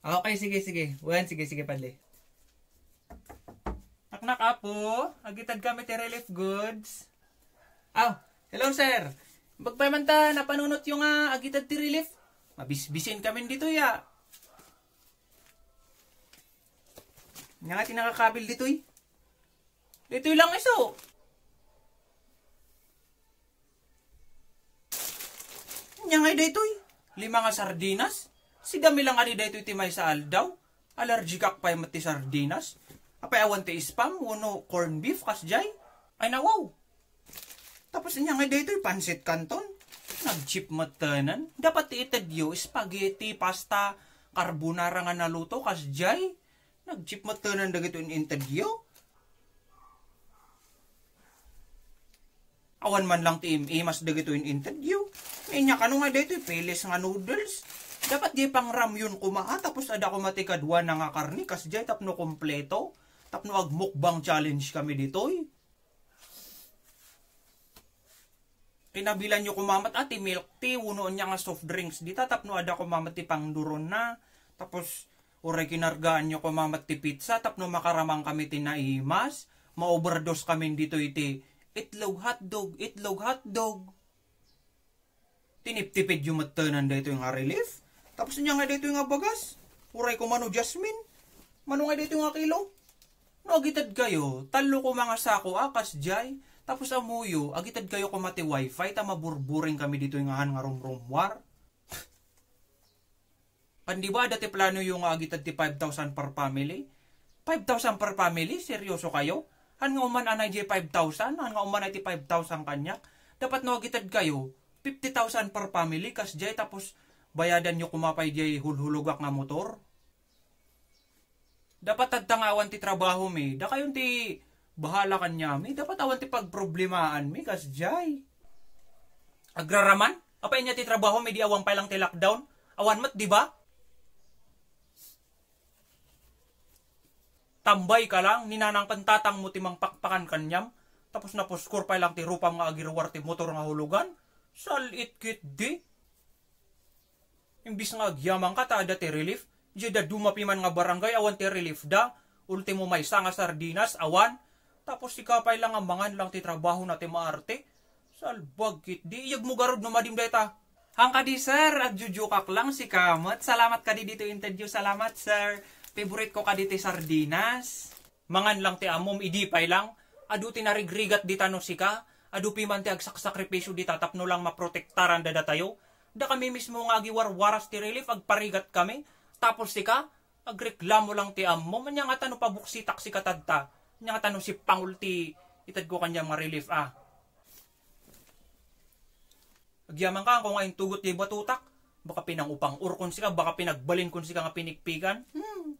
Ah, okay, sige, sige. Wen, sige, sige, padli. Naknak apo. Agitad kami ti relief goods. Aw, oh, hello sir. Bagpay ta, napanunot yung uh, agitad ti relief. Mabisbisin kami dito ya. Nga nga tinakakabil dito eh. Dito lang iso. Nga nga dito eh. Lima nga sardinas. Si dami lang ani dito iti may sa aldaw. Allergic ak pa'y mati sardinas. Apay awan ti spam, wano corn beef kasjay. Ay nawaw. Tapos niya nga dito pansit canton. Nag-chip matanan. Dapat ti itad yo, spaghetti, pasta, carbonara nga naluto kasjay. Nag-chip matanan dagito in itad yo. Awan man lang ti imas dagito in interview. May niya kano nga dito, peles nga noodles. Dapat di pang ram yun kumaa, ah, tapos ada ko matikadwa na nga karni, kas jay tapno kompleto, tapno ag mukbang challenge kami ditoy. Kinabilan nyo kumamat ati ah, milk tea, uno niya nga soft drinks, di tatapno ada kumamat ti pang duron na, tapos uray kinargaan nyo kumamat ti pizza, tapno makaramang kami ti naimas, overdose kami dito iti itlog hotdog, itlog hotdog tinip tiniptipid yung matanan dito yung relief. Tapos niya nga dito yung bagas. Uray ko mano Jasmine. Mano nga dito yung kilo. No, kayo. Talo ko mga sako akas jay. Tapos amuyo, agitad kayo ko mati wifi. Tama burburing kami dito yung ahan nga war. Pandiba dati plano yung agitad ti 5,000 per family. 5,000 per family? Seryoso kayo? Han nga uman anay jay 5,000? Han nga uman ay 5,000 kanya? Dapat no kayo. 50,000 per family kas jay tapos bayadan nyo kumapay di hulhulugak nga motor. Dapat tadtangawan ti trabaho mi, da kayon ti bahala kanya mi, dapat awan ti pagproblemaan mi, kas jay. Agraraman, apay niya ti trabaho mi, di awang pa lang ti lockdown, awan mat, di ba? Tambay ka lang, ninanang pantatang mo ti mangpakpakan kanyam, tapos na puskor pa lang ti rupam nga agirwar ti motor nga hulugan, salit kit di. Imbis nga gyamang ka tada ti relief, jeda dumapiman nga barangay awan ti relief da, ultimo may nga sardinas awan, tapos ti kapay lang ang mangan lang ti trabaho na ti maarte. Salbagit, di iyag mo garod no madim deta. Hang ka di sir, agjujukak lang si Kamat. Salamat ka di dito interview, salamat sir. Favorite ko ka di ti sardinas. Mangan lang ti amom, idipay lang. Adu ti narigrigat di tanong si ka. Adu piman ti agsak agsaksakripisyo di tatapno lang maprotektaran da tayo. Da kami mismo nga giwarwaras ti relief, agparigat kami. Tapos ti ka, agreklamo lang ti ammo. mo. Manya nga tanong pabuksi taksi katadta. Manya nga tanong si pangulti itad ko kanya mga relief ah. Agyaman ka kung ngayon tugot ni batutak. Baka pinangupang urkon sika, baka pinagbalin kon sika nga pinikpikan. Hmm.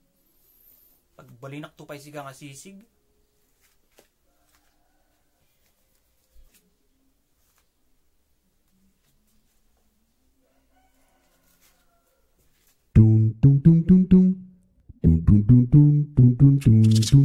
Pagbalinak tupay sika nga sisig.